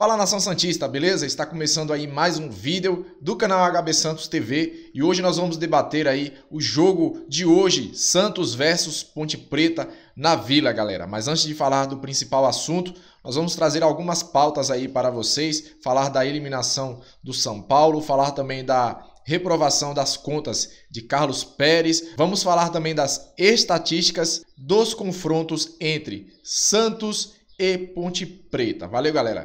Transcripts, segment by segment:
Fala Nação Santista, beleza? Está começando aí mais um vídeo do canal HB Santos TV e hoje nós vamos debater aí o jogo de hoje, Santos versus Ponte Preta na Vila, galera. Mas antes de falar do principal assunto, nós vamos trazer algumas pautas aí para vocês, falar da eliminação do São Paulo, falar também da reprovação das contas de Carlos Pérez. Vamos falar também das estatísticas dos confrontos entre Santos e Ponte Preta. Valeu, galera.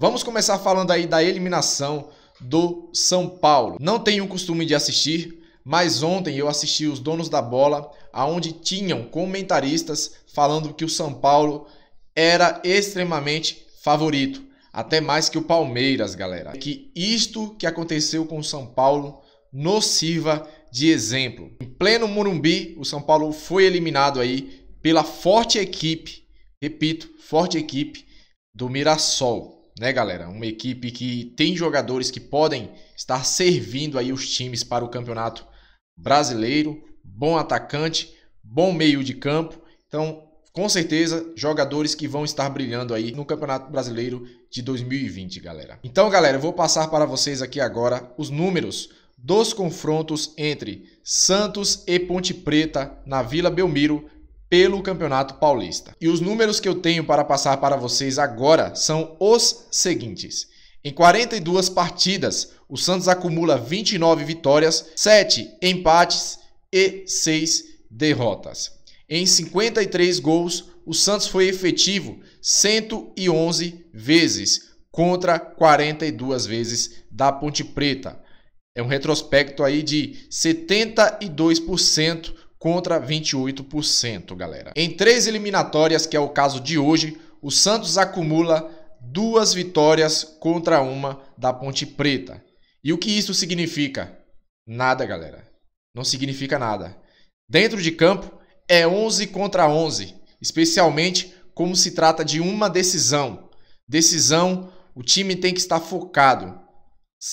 Vamos começar falando aí da eliminação do São Paulo. Não tenho o costume de assistir, mas ontem eu assisti os donos da bola, aonde tinham comentaristas falando que o São Paulo era extremamente favorito, até mais que o Palmeiras, galera. Que isto que aconteceu com o São Paulo nos sirva de exemplo. Em pleno Morumbi, o São Paulo foi eliminado aí pela forte equipe, repito, forte equipe do Mirassol né, galera? Uma equipe que tem jogadores que podem estar servindo aí os times para o Campeonato Brasileiro, bom atacante, bom meio de campo. Então, com certeza, jogadores que vão estar brilhando aí no Campeonato Brasileiro de 2020, galera. Então, galera, eu vou passar para vocês aqui agora os números dos confrontos entre Santos e Ponte Preta na Vila Belmiro pelo Campeonato Paulista. E os números que eu tenho para passar para vocês agora são os seguintes. Em 42 partidas, o Santos acumula 29 vitórias, 7 empates e 6 derrotas. Em 53 gols, o Santos foi efetivo 111 vezes contra 42 vezes da Ponte Preta. É um retrospecto aí de 72% contra 28%, galera. Em três eliminatórias, que é o caso de hoje, o Santos acumula duas vitórias contra uma da Ponte Preta. E o que isso significa? Nada, galera. Não significa nada. Dentro de campo é 11 contra 11, especialmente como se trata de uma decisão. Decisão, o time tem que estar focado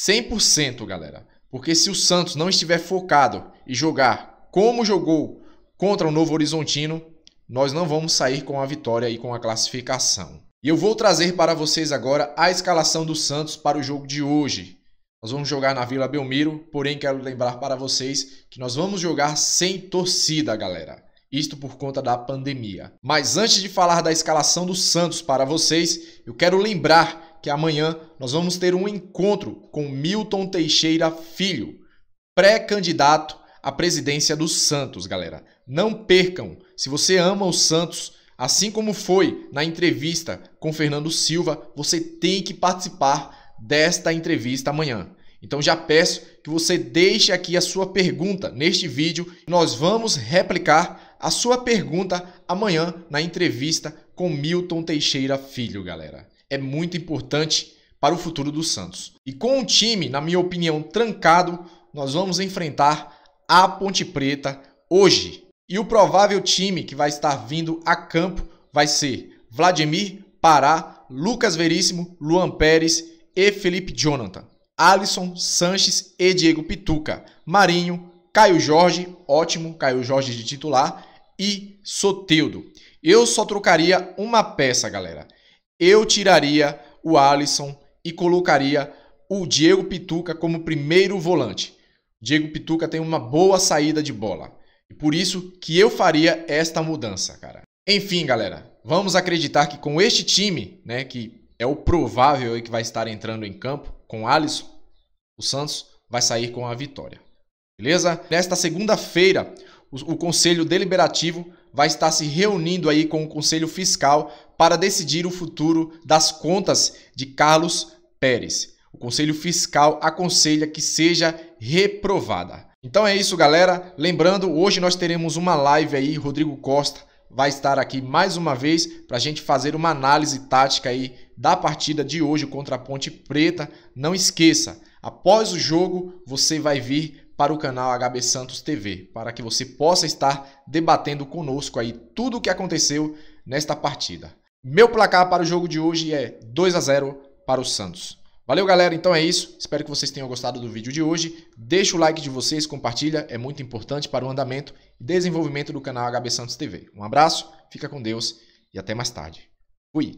100%, galera. Porque se o Santos não estiver focado e jogar como jogou contra o Novo Horizontino, nós não vamos sair com a vitória e com a classificação. E eu vou trazer para vocês agora a escalação do Santos para o jogo de hoje. Nós vamos jogar na Vila Belmiro, porém quero lembrar para vocês que nós vamos jogar sem torcida, galera. Isto por conta da pandemia. Mas antes de falar da escalação do Santos para vocês, eu quero lembrar que amanhã nós vamos ter um encontro com Milton Teixeira Filho, pré-candidato a presidência do Santos, galera. Não percam. Se você ama o Santos, assim como foi na entrevista com Fernando Silva, você tem que participar desta entrevista amanhã. Então já peço que você deixe aqui a sua pergunta neste vídeo. Nós vamos replicar a sua pergunta amanhã na entrevista com Milton Teixeira Filho, galera. É muito importante para o futuro do Santos. E com o time, na minha opinião, trancado, nós vamos enfrentar a Ponte Preta hoje. E o provável time que vai estar vindo a campo vai ser Vladimir, Pará, Lucas Veríssimo, Luan Pérez e Felipe Jonathan. Alisson, Sanches e Diego Pituca. Marinho, Caio Jorge, ótimo, Caio Jorge de titular. E Soteudo. Eu só trocaria uma peça, galera. Eu tiraria o Alisson e colocaria o Diego Pituca como primeiro volante. Diego Pituca tem uma boa saída de bola. E por isso que eu faria esta mudança, cara. Enfim, galera, vamos acreditar que com este time, né, que é o provável que vai estar entrando em campo com Alisson, o Santos vai sair com a vitória. Beleza? Nesta segunda-feira, o, o Conselho Deliberativo vai estar se reunindo aí com o Conselho Fiscal para decidir o futuro das contas de Carlos Pérez. O Conselho Fiscal aconselha que seja reprovada. Então é isso, galera. Lembrando, hoje nós teremos uma live aí, Rodrigo Costa vai estar aqui mais uma vez para a gente fazer uma análise tática aí da partida de hoje contra a Ponte Preta. Não esqueça, após o jogo você vai vir para o canal HB Santos TV para que você possa estar debatendo conosco aí tudo o que aconteceu nesta partida. Meu placar para o jogo de hoje é 2 a 0 para o Santos. Valeu, galera. Então é isso. Espero que vocês tenham gostado do vídeo de hoje. Deixa o like de vocês, compartilha, é muito importante para o andamento e desenvolvimento do canal HB Santos TV. Um abraço, fica com Deus e até mais tarde. Fui.